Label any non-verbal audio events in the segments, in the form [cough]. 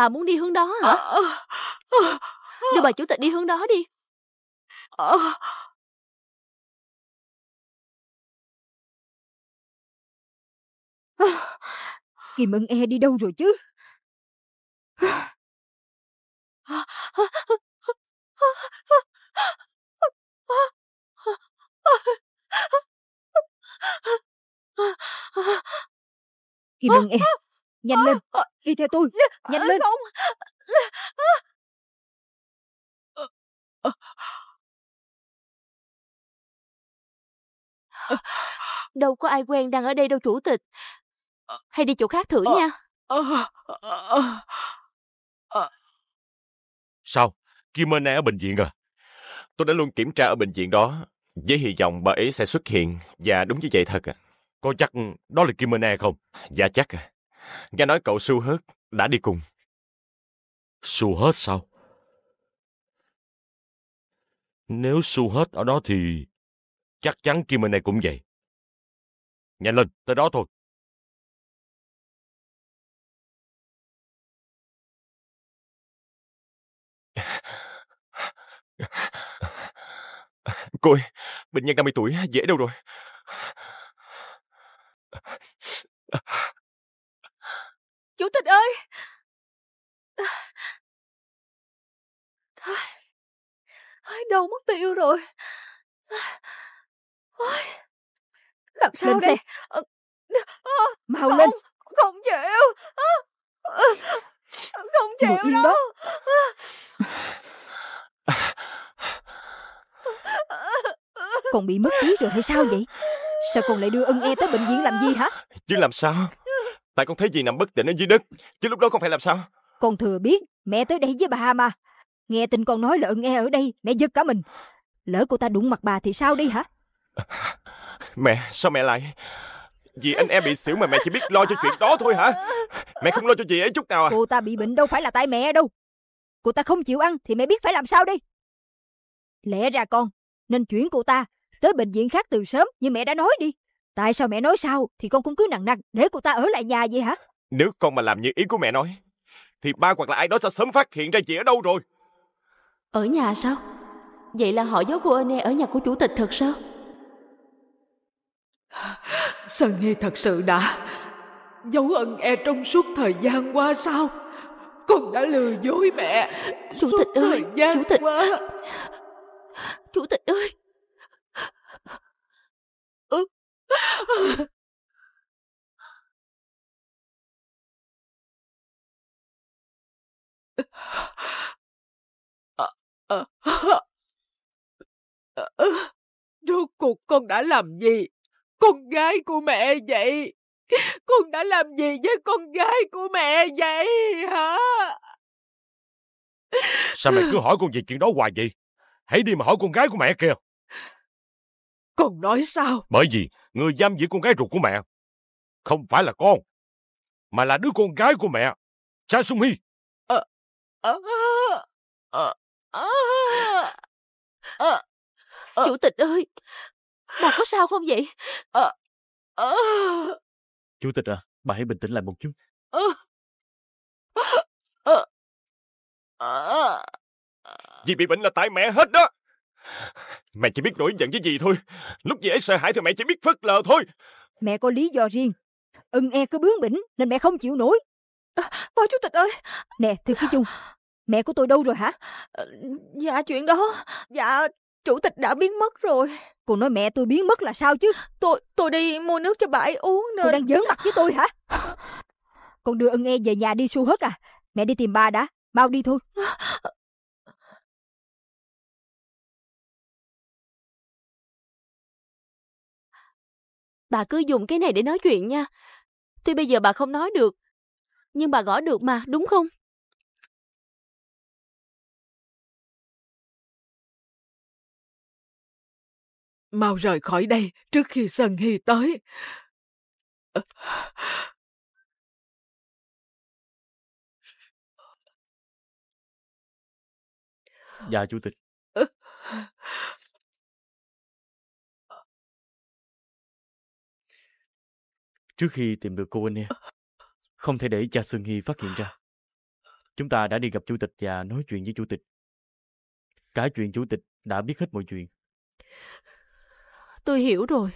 Bà muốn đi hướng đó hả? Ờ, ờ, ờ, Đưa bà chủ tịch đi hướng đó đi. Kim ưng e đi đâu rồi chứ? Kim ưng e Nhanh lên, ờ, ờ, đi theo tôi, dạ, nhanh ờ, lên. Không. Đâu có ai quen đang ở đây đâu chủ tịch. Hay đi chỗ khác thử nha. Sao? Kim Ân ở bệnh viện à? Tôi đã luôn kiểm tra ở bệnh viện đó. Với hy vọng bà ấy sẽ xuất hiện. Và dạ, đúng như vậy thật à. Cô chắc đó là Kim Ân không? Dạ chắc à nghe nói cậu Su Hớt đã đi cùng. Su Hớt sao? Nếu Su Hớt ở đó thì chắc chắn Kim này cũng vậy. Nhanh lên, tới đó thôi. Cô ơi, bệnh nhân 50 tuổi, dễ đâu rồi? tịch ơi Thôi Thôi đầu mất tiêu rồi Ôi. Làm sao lên đây xe. Ờ, ờ, Mau không, lên Không chịu Không chịu ờ, đâu đó. Con bị mất trí rồi hay sao vậy Sao con lại đưa ân e tới bệnh viện làm gì hả Chứ làm sao Tại con thấy gì nằm bất tỉnh ở dưới đất Chứ lúc đó con phải làm sao Con thừa biết mẹ tới đây với bà mà Nghe tin con nói là ưng e ở đây Mẹ giật cả mình Lỡ cô ta đụng mặt bà thì sao đi hả [laughs] Mẹ sao mẹ lại Vì anh em bị xỉu mà mẹ chỉ biết lo cho chuyện đó thôi hả Mẹ không lo cho chị ấy chút nào à Cô ta bị bệnh đâu phải là tại mẹ đâu Cô ta không chịu ăn thì mẹ biết phải làm sao đi Lẽ ra con Nên chuyển cô ta tới bệnh viện khác từ sớm Như mẹ đã nói đi Tại sao mẹ nói sao thì con cũng cứ nặng nặng để cô ta ở lại nhà vậy hả? Nếu con mà làm như ý của mẹ nói, thì ba hoặc là ai đó sẽ sớm phát hiện ra chị ở đâu rồi. Ở nhà sao? Vậy là họ giấu cô Erne ở nhà của chủ tịch thật sao? Sơn [sighs] Nghi thật sự đã giấu ân e trong suốt thời gian qua sao? Con đã lừa dối mẹ Chủ tịch ơi, chủ tịch quá. Chủ tịch ơi Rốt cuộc con đã làm gì? Con gái của mẹ vậy? Con đã làm gì với con gái của mẹ vậy hả? Sao mẹ cứ hỏi con về chuyện đó hoài vậy? Hãy đi mà hỏi con gái của mẹ kìa. Còn nói sao? Bởi vì người giam giữ con gái ruột của mẹ không phải là con, mà là đứa con gái của mẹ, Cha Sung Hy. À, à, à, à, à, à. Chủ tịch ơi, bà có sao không vậy? À, à. Chủ tịch à, bà hãy bình tĩnh lại một chút. Ờ, vì bị bệnh là tại mẹ hết đó. Mẹ chỉ biết nổi giận với gì thôi Lúc dễ sợ hãi thì mẹ chỉ biết phớt lờ thôi Mẹ có lý do riêng Ưng e cứ bướng bỉnh nên mẹ không chịu nổi à, Phó Chủ tịch ơi Nè thưa Ký Chung Mẹ của tôi đâu rồi hả ờ, Dạ chuyện đó Dạ Chủ tịch đã biến mất rồi Cô nói mẹ tôi biến mất là sao chứ Tôi tôi đi mua nước cho bà ấy uống nên Cô đang giỡn mặt với tôi hả [laughs] Con đưa ưng e về nhà đi su hớt à Mẹ đi tìm ba đã bao đi thôi à, Bà cứ dùng cái này để nói chuyện nha. Tuy bây giờ bà không nói được, nhưng bà gõ được mà, đúng không? Mau rời khỏi đây trước khi Sơn Hy tới. Dạ, Chủ tịch. Trước khi tìm được cô nha, không thể để cha Sương Hy phát hiện ra. Chúng ta đã đi gặp chủ tịch và nói chuyện với chủ tịch. Cả chuyện chủ tịch đã biết hết mọi chuyện. Tôi hiểu rồi.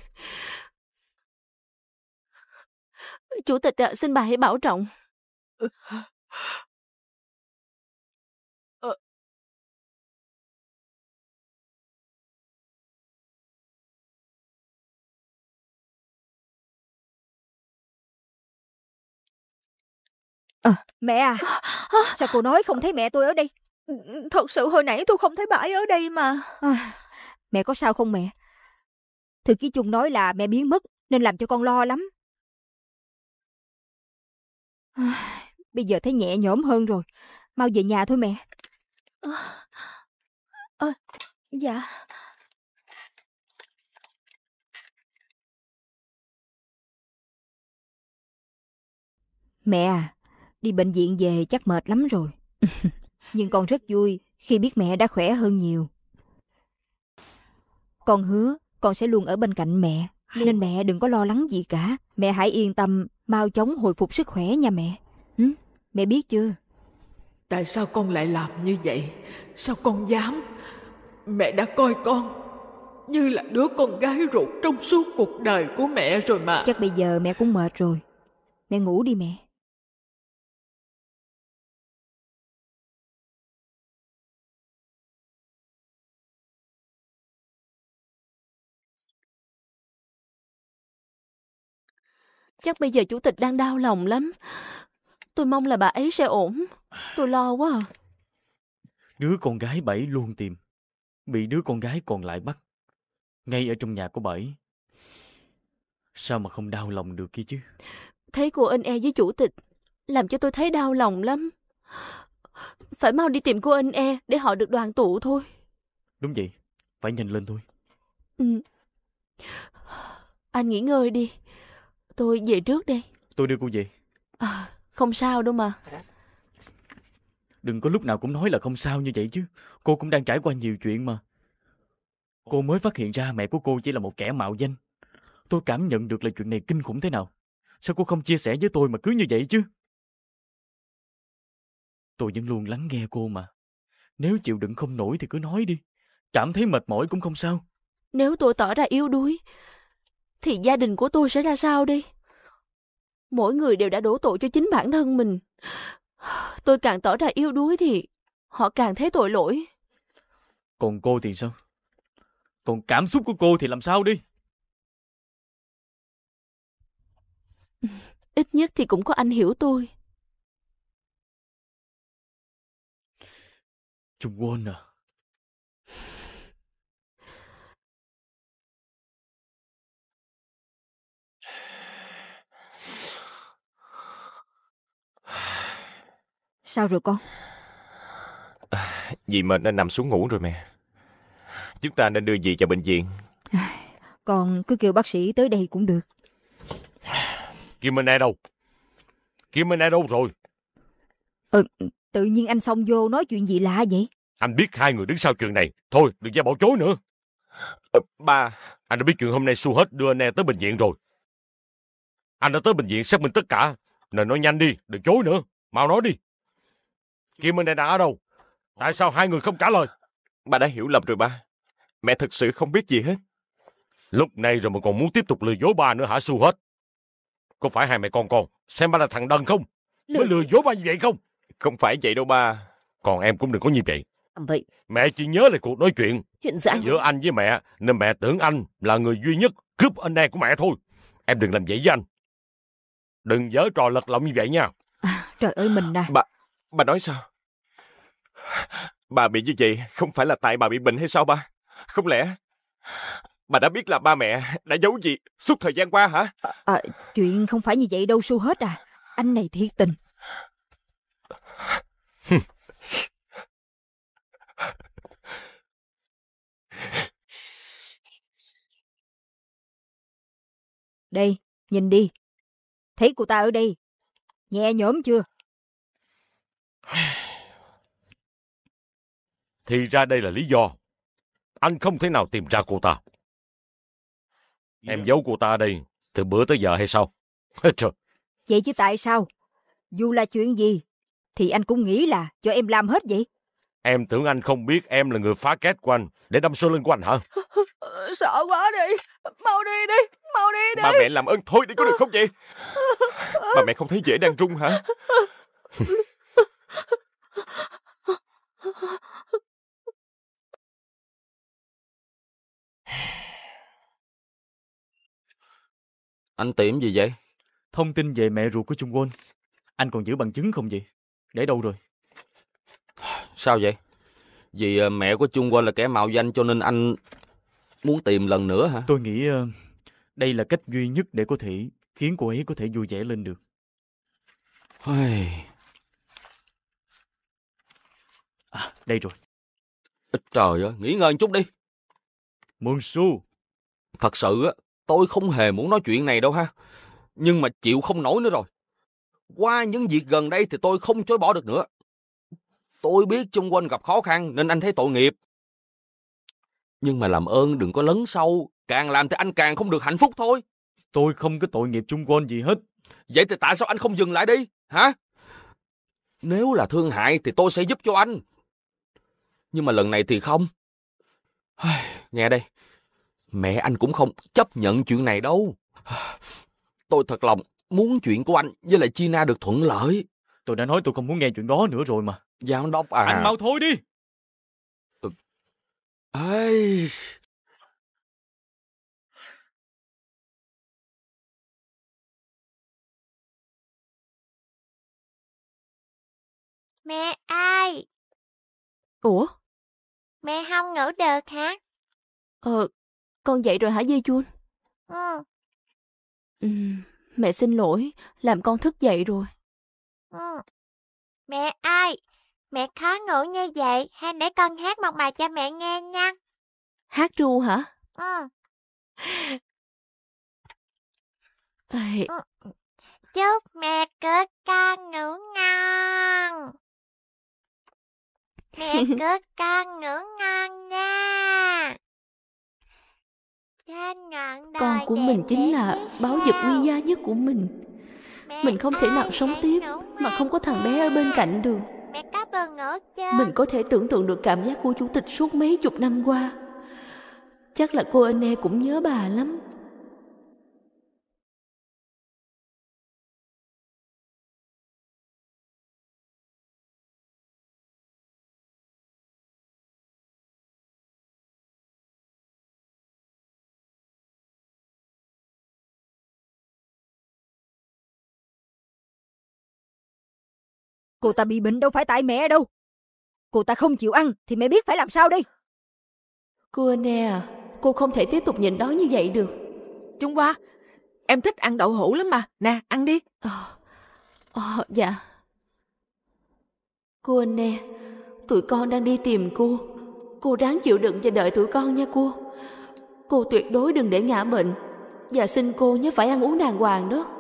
Chủ tịch à, xin bà hãy bảo trọng. Ờ. Mẹ à ờ. Ờ. Sao cô nói không thấy mẹ tôi ở đây Thật sự hồi nãy tôi không thấy bà ấy ở đây mà à, Mẹ có sao không mẹ Thư ký chung nói là mẹ biến mất Nên làm cho con lo lắm à, Bây giờ thấy nhẹ nhõm hơn rồi Mau về nhà thôi mẹ à, à, Dạ Mẹ à Đi bệnh viện về chắc mệt lắm rồi. [laughs] Nhưng con rất vui khi biết mẹ đã khỏe hơn nhiều. Con hứa con sẽ luôn ở bên cạnh mẹ. Nên mẹ đừng có lo lắng gì cả. Mẹ hãy yên tâm, mau chóng hồi phục sức khỏe nha mẹ. Ừ. Mẹ biết chưa? Tại sao con lại làm như vậy? Sao con dám? Mẹ đã coi con như là đứa con gái ruột trong suốt cuộc đời của mẹ rồi mà. Chắc bây giờ mẹ cũng mệt rồi. Mẹ ngủ đi mẹ. Chắc bây giờ chủ tịch đang đau lòng lắm. Tôi mong là bà ấy sẽ ổn. Tôi lo quá à. Đứa con gái bảy luôn tìm. Bị đứa con gái còn lại bắt. Ngay ở trong nhà của bảy. Sao mà không đau lòng được kia chứ? Thấy cô anh e với chủ tịch làm cho tôi thấy đau lòng lắm. Phải mau đi tìm cô anh e để họ được đoàn tụ thôi. Đúng vậy, phải nhanh lên thôi. Ừ. Anh nghỉ ngơi đi. Tôi về trước đi. Tôi đưa cô về. À, không sao đâu mà. Đừng có lúc nào cũng nói là không sao như vậy chứ. Cô cũng đang trải qua nhiều chuyện mà. Cô mới phát hiện ra mẹ của cô chỉ là một kẻ mạo danh. Tôi cảm nhận được là chuyện này kinh khủng thế nào. Sao cô không chia sẻ với tôi mà cứ như vậy chứ? Tôi vẫn luôn lắng nghe cô mà. Nếu chịu đựng không nổi thì cứ nói đi. Cảm thấy mệt mỏi cũng không sao. Nếu tôi tỏ ra yếu đuối, thì gia đình của tôi sẽ ra sao đi? Mỗi người đều đã đổ tội cho chính bản thân mình. Tôi càng tỏ ra yếu đuối thì họ càng thấy tội lỗi. Còn cô thì sao? Còn cảm xúc của cô thì làm sao đi? [laughs] Ít nhất thì cũng có anh hiểu tôi. Trung Quân à? Sao rồi con? dì à, mệt nên nằm xuống ngủ rồi mẹ. Chúng ta nên đưa dì vào bệnh viện. con cứ kêu bác sĩ tới đây cũng được. Kim Minh E đâu? Kim Minh E đâu rồi? Ừ, tự nhiên anh xông vô nói chuyện gì lạ vậy? Anh biết hai người đứng sau chuyện này. Thôi, đừng ra bỏ chối nữa. Ờ, ba... Anh đã biết chuyện hôm nay Su hết đưa anh E tới bệnh viện rồi. Anh đã tới bệnh viện xác minh tất cả. Nên nói nhanh đi, đừng chối nữa. Mau nói đi. Kim Minh này đang ở đâu? Tại sao hai người không trả lời? Ba đã hiểu lầm rồi ba. Mẹ thật sự không biết gì hết. Lúc này rồi mà còn muốn tiếp tục lừa dối ba nữa hả Su hết? Có phải hai mẹ con con xem ba là thằng đần không? Mới lừa dối ba như vậy không? Không phải vậy đâu ba. Còn em cũng đừng có như vậy. À, vậy. Mẹ chỉ nhớ lại cuộc nói chuyện. Chuyện giữa anh. anh với mẹ, nên mẹ tưởng anh là người duy nhất cướp anh em của mẹ thôi. Em đừng làm vậy với anh. Đừng dở trò lật lọng như vậy nha. À, trời ơi mình nè. Bà, Bà nói sao? Bà bị như vậy không phải là tại bà bị bệnh hay sao ba? Không lẽ bà đã biết là ba mẹ đã giấu gì suốt thời gian qua hả? À, à, chuyện không phải như vậy đâu su hết à. Anh này thiệt tình. Đây, nhìn đi. Thấy cô ta ở đây. Nhẹ nhõm chưa? Thì ra đây là lý do. Anh không thể nào tìm ra cô ta. Dạ. Em giấu cô ta đây từ bữa tới giờ hay sao? [laughs] Trời. Vậy chứ tại sao? Dù là chuyện gì, thì anh cũng nghĩ là cho em làm hết vậy. Em tưởng anh không biết em là người phá kết của anh để đâm sâu lưng của anh hả? [laughs] Sợ quá đi. Mau đi đi. Mau đi đi. Ba mẹ làm ơn thôi đi có được không vậy? Ba mẹ không thấy dễ đang rung hả? [laughs] Anh tìm gì vậy? Thông tin về mẹ ruột của Trung Quân. Anh còn giữ bằng chứng không vậy? Để đâu rồi? Sao vậy? Vì ờ, mẹ của Trung Quân là kẻ mạo danh cho nên anh muốn tìm lần nữa hả? Tôi nghĩ ờ, đây là cách duy nhất để có thể khiến cô ấy có thể vui vẻ lên được. Hey. Đây rồi. Trời ơi, nghỉ ngơi một chút đi. Mương Su. Thật sự á, tôi không hề muốn nói chuyện này đâu ha. Nhưng mà chịu không nổi nữa rồi. Qua những việc gần đây thì tôi không chối bỏ được nữa. Tôi biết chung quanh gặp khó khăn nên anh thấy tội nghiệp. Nhưng mà làm ơn đừng có lấn sâu, càng làm thì anh càng không được hạnh phúc thôi. Tôi không có tội nghiệp chung quanh gì hết. Vậy thì tại sao anh không dừng lại đi, hả? Nếu là thương hại thì tôi sẽ giúp cho anh nhưng mà lần này thì không. Nghe đây, mẹ anh cũng không chấp nhận chuyện này đâu. Tôi thật lòng muốn chuyện của anh với lại China được thuận lợi. Tôi đã nói tôi không muốn nghe chuyện đó nữa rồi mà. Dạ, Giám đốc à. Anh mau thôi đi. Ừ. Mẹ ai? Ủa? Mẹ không ngủ được hả? Ờ, con dậy rồi hả Di Chun? Ừ. ừ. Mẹ xin lỗi, làm con thức dậy rồi. Ừ. Mẹ ơi, mẹ khó ngủ như vậy, hay để con hát một bài cho mẹ nghe nha. Hát ru hả? Ừ. Ê... Ừ. Chúc mẹ cực con ngủ ngon. Mẹ cứ con ngủ ngon nha Con của mình chính là báo vật quý giá nhất của mình Mình không thể nào sống tiếp Mà không có thằng bé ở bên cạnh được Mình có thể tưởng tượng được cảm giác của chủ tịch suốt mấy chục năm qua Chắc là cô Anne cũng nhớ bà lắm Cô ta bị bệnh đâu phải tại mẹ đâu. Cô ta không chịu ăn thì mẹ biết phải làm sao đi. Cô nè cô không thể tiếp tục nhịn đói như vậy được. Chúng qua, em thích ăn đậu hũ lắm mà. Nè, ăn đi. Ờ, ờ dạ. Cô nè, tụi con đang đi tìm cô. Cô ráng chịu đựng và đợi tụi con nha cô. Cô tuyệt đối đừng để ngã bệnh. Và dạ xin cô nhớ phải ăn uống đàng hoàng đó.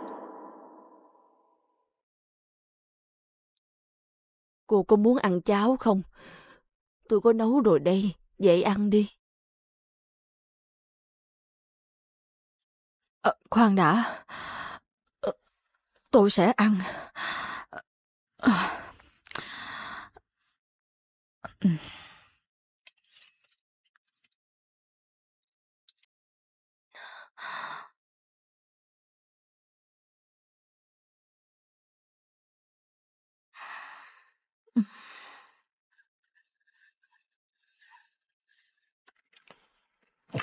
Cô có muốn ăn cháo không? Tôi có nấu rồi đây, dậy ăn đi. À, khoan đã. À, tôi sẽ ăn. À, à.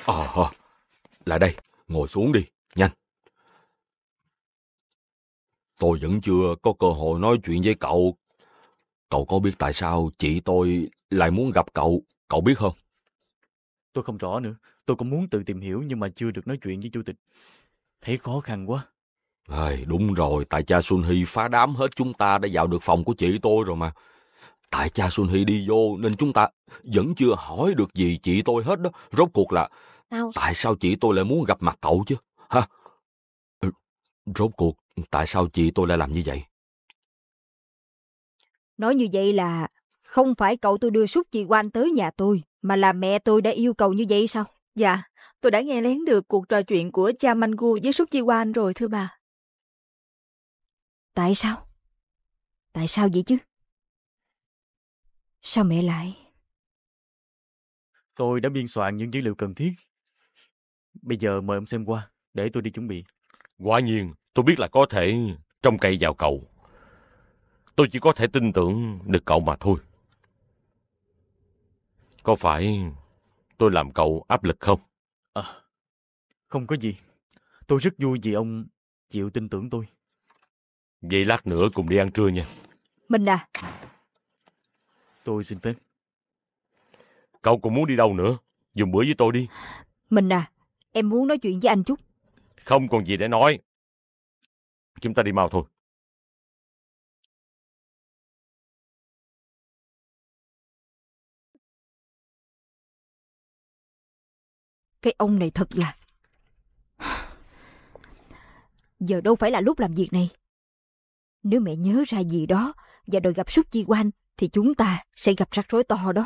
Ờ, ờ. à, lại đây, ngồi xuống đi, nhanh. Tôi vẫn chưa có cơ hội nói chuyện với cậu. Cậu có biết tại sao chị tôi lại muốn gặp cậu, cậu biết không? Tôi không rõ nữa, tôi cũng muốn tự tìm hiểu nhưng mà chưa được nói chuyện với chủ tịch. Thấy khó khăn quá. À, đúng rồi, tại cha Sun Hy phá đám hết chúng ta đã vào được phòng của chị tôi rồi mà. Tại cha Xuân Hy đi vô nên chúng ta vẫn chưa hỏi được gì chị tôi hết đó. Rốt cuộc là Tao... tại sao chị tôi lại muốn gặp mặt cậu chứ? Hả? Ừ, rốt cuộc tại sao chị tôi lại làm như vậy? Nói như vậy là không phải cậu tôi đưa súc chị Quang tới nhà tôi mà là mẹ tôi đã yêu cầu như vậy sao? Dạ, tôi đã nghe lén được cuộc trò chuyện của cha Mangu với súc chị Quang rồi thưa bà. Tại sao? Tại sao vậy chứ? Sao mẹ lại? Tôi đã biên soạn những dữ liệu cần thiết. Bây giờ mời ông xem qua, để tôi đi chuẩn bị. Quả nhiên, tôi biết là có thể trong cây vào cậu. Tôi chỉ có thể tin tưởng được cậu mà thôi. Có phải tôi làm cậu áp lực không? À, không có gì. Tôi rất vui vì ông chịu tin tưởng tôi. Vậy lát nữa cùng đi ăn trưa nha. Mình à, Tôi xin phép. Cậu còn muốn đi đâu nữa? Dùng bữa với tôi đi. Mình à, em muốn nói chuyện với anh chút. Không còn gì để nói. Chúng ta đi mau thôi. Cái ông này thật là... Giờ đâu phải là lúc làm việc này. Nếu mẹ nhớ ra gì đó và đòi gặp Súc Chi Quanh thì chúng ta sẽ gặp rắc rối to đó.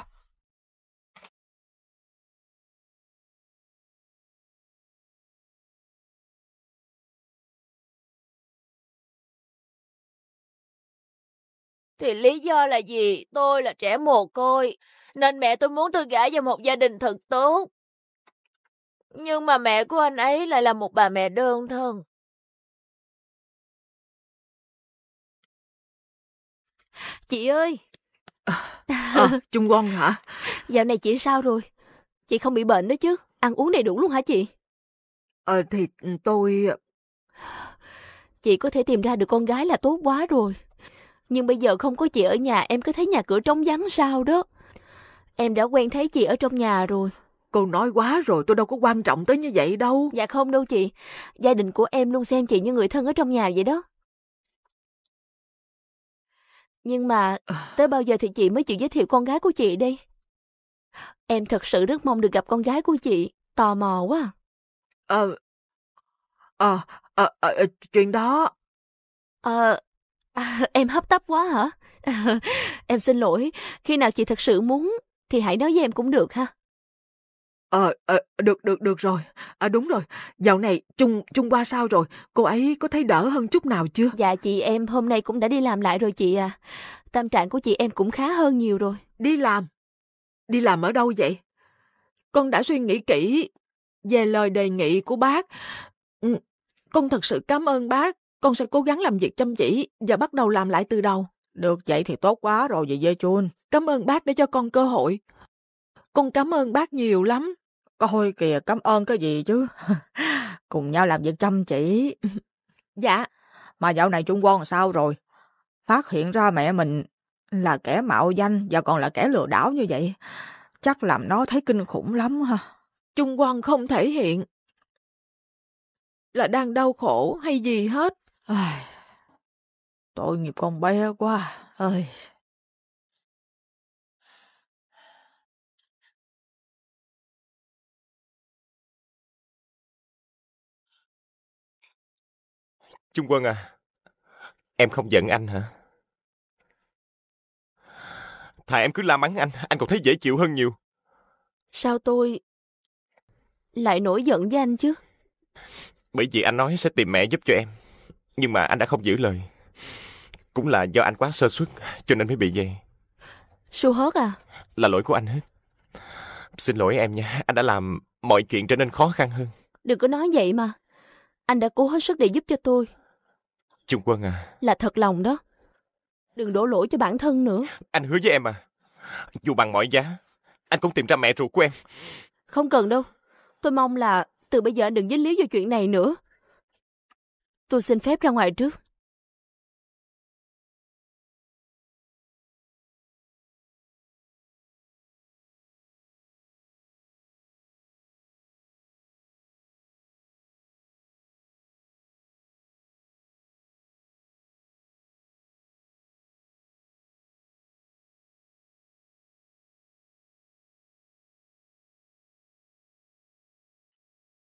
Thì lý do là gì? Tôi là trẻ mồ côi, nên mẹ tôi muốn tôi gả vào một gia đình thật tốt. Nhưng mà mẹ của anh ấy lại là một bà mẹ đơn thân. Chị ơi, À, [laughs] Trung Quân hả? Dạo này chị sao rồi? Chị không bị bệnh đó chứ? Ăn uống đầy đủ luôn hả chị? Ờ à, thì ừ, tôi... Chị có thể tìm ra được con gái là tốt quá rồi. Nhưng bây giờ không có chị ở nhà em cứ thấy nhà cửa trống vắng sao đó. Em đã quen thấy chị ở trong nhà rồi. Cô nói quá rồi, tôi đâu có quan trọng tới như vậy đâu. Dạ không đâu chị. Gia đình của em luôn xem chị như người thân ở trong nhà vậy đó. Nhưng mà tới bao giờ thì chị mới chịu giới thiệu con gái của chị đi? Em thật sự rất mong được gặp con gái của chị. Tò mò quá. Ờ... Ờ... Ờ... ờ, ờ chuyện đó... Ờ... À, [laughs] em hấp tấp quá hả? [laughs] em xin lỗi. Khi nào chị thật sự muốn thì hãy nói với em cũng được ha. Ờ, à, à, được, được, được rồi. À, đúng rồi, dạo này Trung, Trung qua sao rồi? Cô ấy có thấy đỡ hơn chút nào chưa? Dạ chị em hôm nay cũng đã đi làm lại rồi chị à. Tâm trạng của chị em cũng khá hơn nhiều rồi. Đi làm? Đi làm ở đâu vậy? Con đã suy nghĩ kỹ về lời đề nghị của bác. Ừ, con thật sự cảm ơn bác. Con sẽ cố gắng làm việc chăm chỉ và bắt đầu làm lại từ đầu. Được vậy thì tốt quá rồi về dê chun. Cảm ơn bác đã cho con cơ hội. Con cảm ơn bác nhiều lắm. Coi kìa, cảm ơn cái gì chứ. [laughs] Cùng nhau làm việc chăm chỉ. [laughs] Dạ. Mà dạo này Trung Quân sao rồi? Phát hiện ra mẹ mình là kẻ mạo danh và còn là kẻ lừa đảo như vậy. Chắc làm nó thấy kinh khủng lắm ha. Trung Quân không thể hiện là đang đau khổ hay gì hết. Ai... Tội nghiệp con bé quá. Ơi... Trung Quân à, em không giận anh hả? Thà em cứ la mắng anh, anh còn thấy dễ chịu hơn nhiều. Sao tôi lại nổi giận với anh chứ? Bởi vì anh nói sẽ tìm mẹ giúp cho em. Nhưng mà anh đã không giữ lời. Cũng là do anh quá sơ suất cho nên mới bị về Su hớt à? Là lỗi của anh hết. Xin lỗi em nha, anh đã làm mọi chuyện trở nên khó khăn hơn. Đừng có nói vậy mà. Anh đã cố hết sức để giúp cho tôi. Trung Quân à Là thật lòng đó Đừng đổ lỗi cho bản thân nữa Anh hứa với em à Dù bằng mọi giá Anh cũng tìm ra mẹ ruột của em Không cần đâu Tôi mong là từ bây giờ anh đừng dính líu vào chuyện này nữa Tôi xin phép ra ngoài trước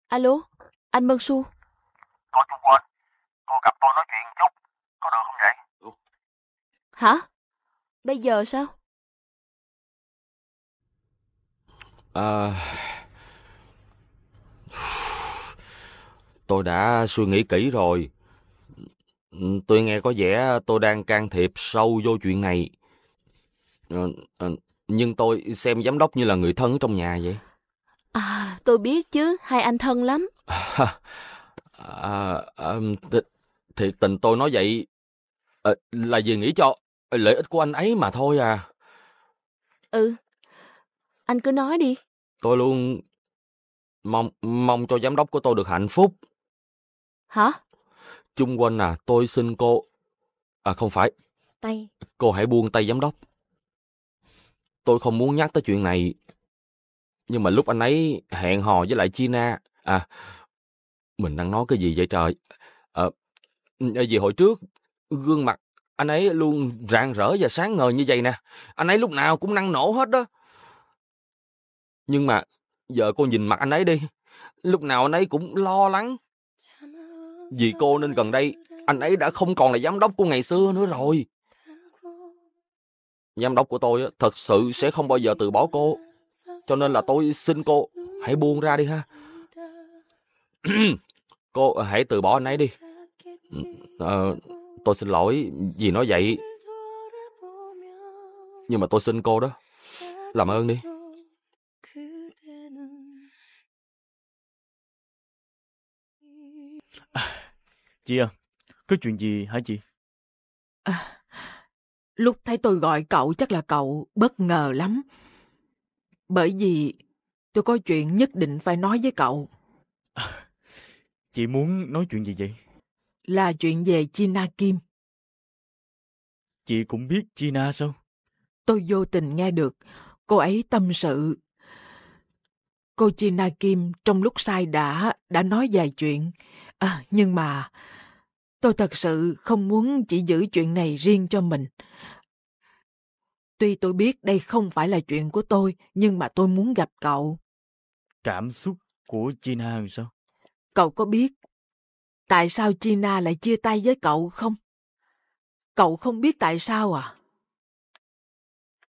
Alo, anh Mân Su. Tôi Quên, cô gặp tôi nói chuyện chút, có được không vậy? Ừ. Hả? Bây giờ sao? À... Tôi đã suy nghĩ kỹ rồi. Tôi nghe có vẻ tôi đang can thiệp sâu vô chuyện này. Ờ, ờ, nhưng tôi xem giám đốc như là người thân trong nhà vậy. À, tôi biết chứ, hai anh thân lắm. [laughs] À, à, à, thiệt tình tôi nói vậy à, là vì nghĩ cho ờ, lợi ích của anh ấy mà thôi à. Ừ, anh cứ nói đi. Tôi luôn mong mong cho giám đốc của tôi được hạnh phúc. Hả? Chung quanh à, tôi xin cô... À không phải. Tay. Cô hãy buông tay giám đốc. Tôi không muốn nhắc tới chuyện này nhưng mà lúc anh ấy hẹn hò với lại China, à, mình đang nói cái gì vậy trời? À, ờ, vì ừ, ờ, hồi trước, gương mặt anh ấy luôn rạng rỡ và sáng ngời như vậy nè. Anh ấy lúc nào cũng năng nổ hết đó. Nhưng mà giờ cô nhìn mặt anh ấy đi. Lúc nào anh ấy cũng lo lắng. Vì cô nên gần đây, anh ấy đã không còn là giám đốc của ngày xưa nữa rồi. Giám đốc của tôi thật sự sẽ không bao giờ từ bỏ cô. Cho nên là tôi xin cô hãy buông ra đi ha. [clears throat] cô ờ, hãy từ bỏ anh ấy đi. À, tôi xin lỗi vì nói vậy. Nhưng mà tôi xin cô đó. Làm ơn đi. chị à, có chuyện gì hả chị? À, lúc thấy tôi gọi cậu chắc là cậu bất ngờ lắm. Bởi vì tôi có chuyện nhất định phải nói với cậu. À, chị muốn nói chuyện gì vậy? Là chuyện về China Kim. Chị cũng biết China sao? Tôi vô tình nghe được cô ấy tâm sự. Cô China Kim trong lúc sai đã đã nói vài chuyện. À, nhưng mà tôi thật sự không muốn chỉ giữ chuyện này riêng cho mình Tuy tôi biết đây không phải là chuyện của tôi, nhưng mà tôi muốn gặp cậu. Cảm xúc của china sao? Cậu có biết tại sao china lại chia tay với cậu không? Cậu không biết tại sao à?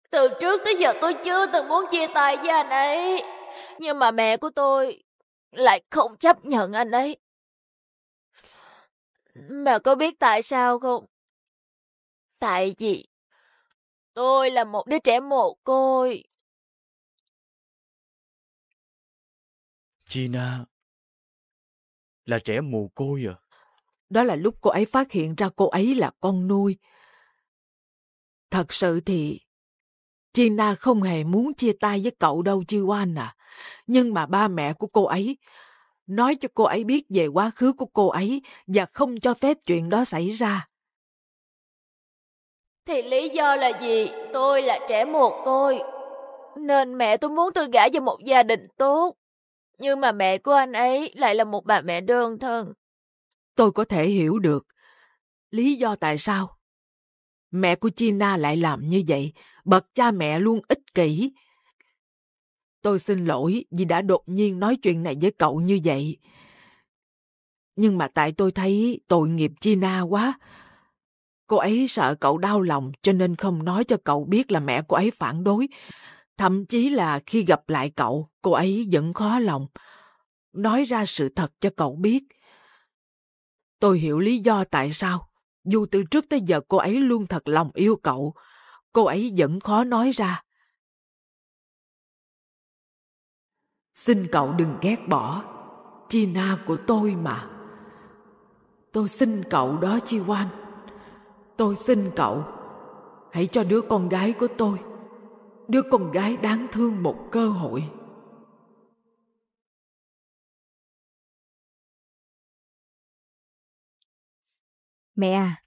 Từ trước tới giờ tôi chưa từng muốn chia tay với anh ấy. Nhưng mà mẹ của tôi lại không chấp nhận anh ấy. Bà có biết tại sao không? Tại vì Tôi là một đứa trẻ mồ côi. Gina là trẻ mồ côi à? Đó là lúc cô ấy phát hiện ra cô ấy là con nuôi. Thật sự thì Gina không hề muốn chia tay với cậu đâu chứ Oan à. Nhưng mà ba mẹ của cô ấy nói cho cô ấy biết về quá khứ của cô ấy và không cho phép chuyện đó xảy ra. Thì lý do là gì? Tôi là trẻ mồ côi. Nên mẹ tôi muốn tôi gả vào một gia đình tốt. Nhưng mà mẹ của anh ấy lại là một bà mẹ đơn thân. Tôi có thể hiểu được lý do tại sao mẹ của China lại làm như vậy. Bậc cha mẹ luôn ích kỷ. Tôi xin lỗi vì đã đột nhiên nói chuyện này với cậu như vậy. Nhưng mà tại tôi thấy tội nghiệp China quá, Cô ấy sợ cậu đau lòng cho nên không nói cho cậu biết là mẹ cô ấy phản đối. Thậm chí là khi gặp lại cậu, cô ấy vẫn khó lòng. Nói ra sự thật cho cậu biết. Tôi hiểu lý do tại sao. Dù từ trước tới giờ cô ấy luôn thật lòng yêu cậu, cô ấy vẫn khó nói ra. Xin cậu đừng ghét bỏ. China của tôi mà. Tôi xin cậu đó Chi Wan tôi xin cậu hãy cho đứa con gái của tôi đứa con gái đáng thương một cơ hội mẹ à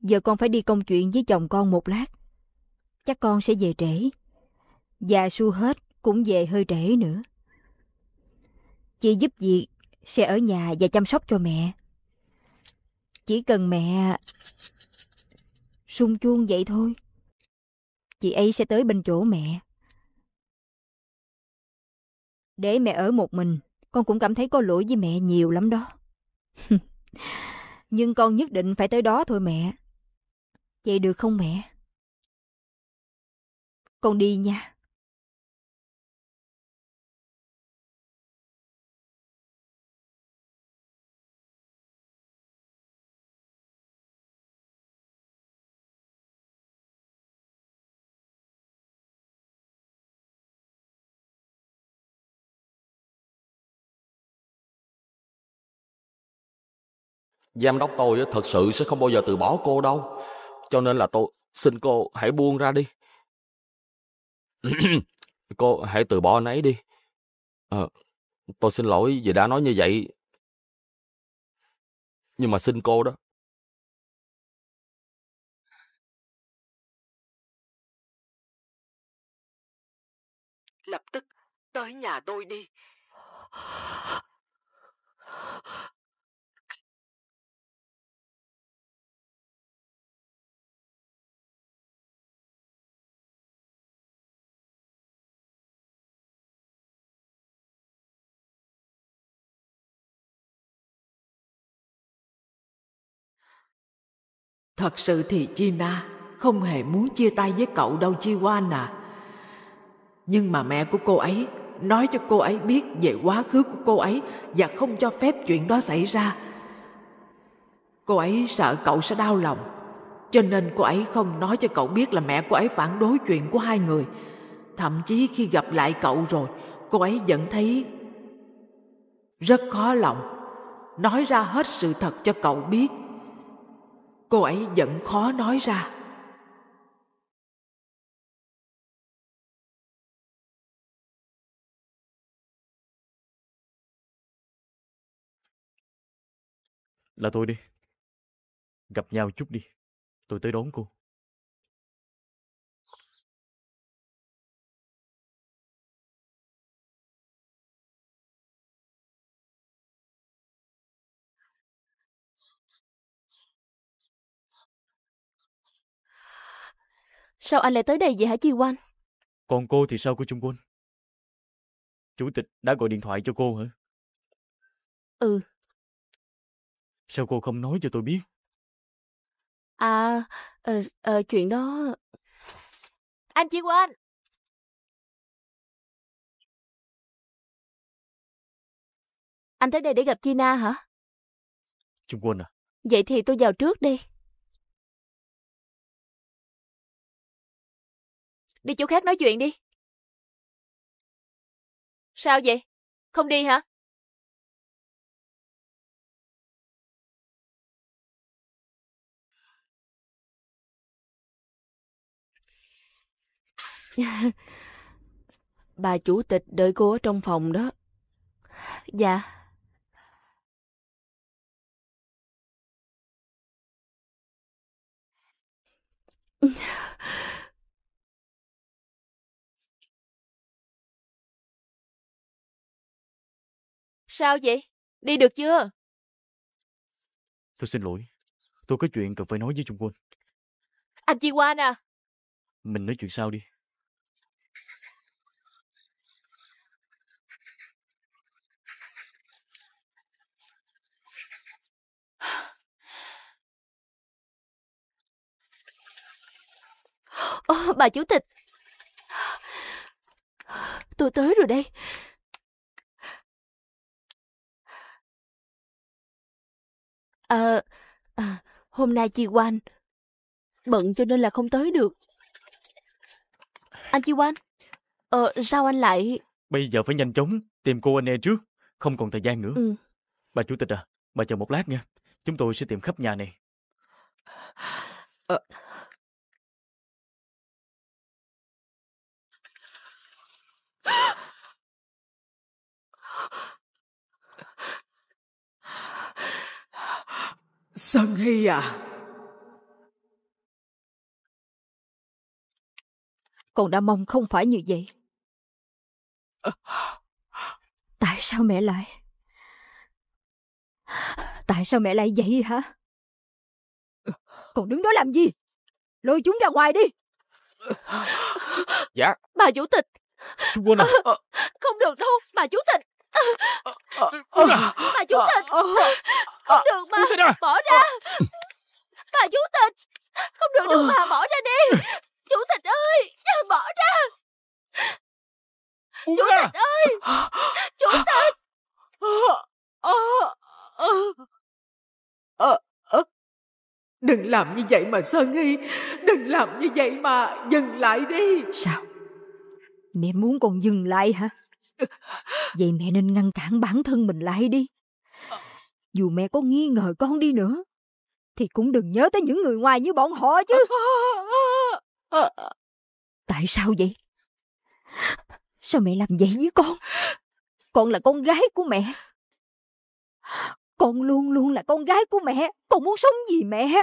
giờ con phải đi công chuyện với chồng con một lát chắc con sẽ về trễ già su hết cũng về hơi trễ nữa chị giúp việc sẽ ở nhà và chăm sóc cho mẹ chỉ cần mẹ Sung chuông vậy thôi Chị ấy sẽ tới bên chỗ mẹ Để mẹ ở một mình Con cũng cảm thấy có lỗi với mẹ nhiều lắm đó [laughs] Nhưng con nhất định phải tới đó thôi mẹ Vậy được không mẹ? Con đi nha giám đốc tôi thật sự sẽ không bao giờ từ bỏ cô đâu. Cho nên là tôi xin cô hãy buông ra đi. [clears throat] cô hãy từ bỏ anh ấy đi. À, tôi xin lỗi vì đã nói như vậy. Nhưng mà xin cô đó. Lập tức tới nhà tôi đi. Thật sự thì Gina không hề muốn chia tay với cậu đâu Chiwan à. Nhưng mà mẹ của cô ấy nói cho cô ấy biết về quá khứ của cô ấy và không cho phép chuyện đó xảy ra. Cô ấy sợ cậu sẽ đau lòng, cho nên cô ấy không nói cho cậu biết là mẹ cô ấy phản đối chuyện của hai người. Thậm chí khi gặp lại cậu rồi, cô ấy vẫn thấy rất khó lòng. Nói ra hết sự thật cho cậu biết – cô ấy vẫn khó nói ra là tôi đi gặp nhau chút đi tôi tới đón cô Sao anh lại tới đây vậy hả Chi Quan? Còn cô thì sao cô Trung Quân? Chủ tịch đã gọi điện thoại cho cô hả? Ừ. Sao cô không nói cho tôi biết? À, ờ, ờ, chuyện đó... Anh Chi Quan! Anh tới đây để gặp China hả? Trung Quân à? Vậy thì tôi vào trước đi. Đi chỗ khác nói chuyện đi. Sao vậy? Không đi hả? [laughs] Bà chủ tịch đợi cô ở trong phòng đó. Dạ. Yeah. [laughs] Sao vậy? Đi được chưa? Tôi xin lỗi. Tôi có chuyện cần phải nói với Trung Quân. Anh Chi Quan à? Mình nói chuyện sau đi. Ô, bà chủ tịch Tôi tới rồi đây À, à, hôm nay chị Quan bận cho nên là không tới được. Anh chị Quan, ờ, sao anh lại... Bây giờ phải nhanh chóng tìm cô anh e trước, không còn thời gian nữa. Ừ. Bà chủ tịch à, bà chờ một lát nha, chúng tôi sẽ tìm khắp nhà này. Ờ... À... Sơn Hy à Con đã mong không phải như vậy Tại sao mẹ lại Tại sao mẹ lại vậy hả Còn đứng đó làm gì Lôi chúng ra ngoài đi Dạ Bà chủ tịch Chú Quân à Không được đâu Bà chủ tịch Bà ờ, ờ, ờ, chú tịch Không được mà Bỏ ra Bà chú tịch Không được đâu mà Bỏ ra đi Chú tịch ơi Bỏ ra Chú tịch à? ơi Chú tịch Đừng làm như vậy mà Sơn Hy Đừng làm như vậy mà Dừng lại đi Sao Mẹ muốn con dừng lại hả Vậy mẹ nên ngăn cản bản thân mình lại đi. Ờ. Dù mẹ có nghi ngờ con đi nữa, thì cũng đừng nhớ tới những người ngoài như bọn họ chứ. Tại sao vậy? Sao mẹ làm vậy với con? Con là con gái của mẹ. Con luôn luôn là con gái của mẹ. Con muốn sống gì mẹ?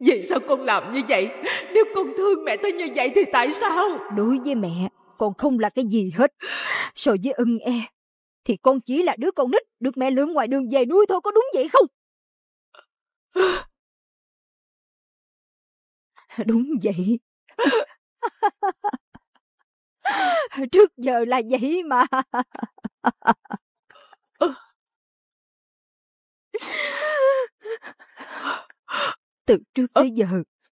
Vậy sao con làm như vậy? Nếu con thương mẹ tới như vậy thì tại sao? Đối với mẹ, con không là cái gì hết so với ưng e thì con chỉ là đứa con nít được mẹ lượm ngoài đường về nuôi thôi có đúng vậy không [laughs] đúng vậy [laughs] trước giờ là vậy mà từ trước tới giờ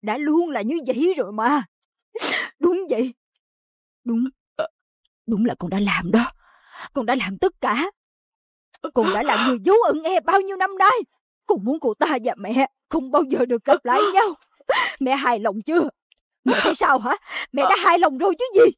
đã luôn là như vậy rồi mà đúng vậy đúng Đúng là con đã làm đó. Con đã làm tất cả. Con đã làm người vú ẩn e bao nhiêu năm nay. Con muốn cô ta và mẹ không bao giờ được gặp lại nhau. Mẹ hài lòng chưa? Mẹ thấy sao hả? Mẹ đã hài lòng rồi chứ gì?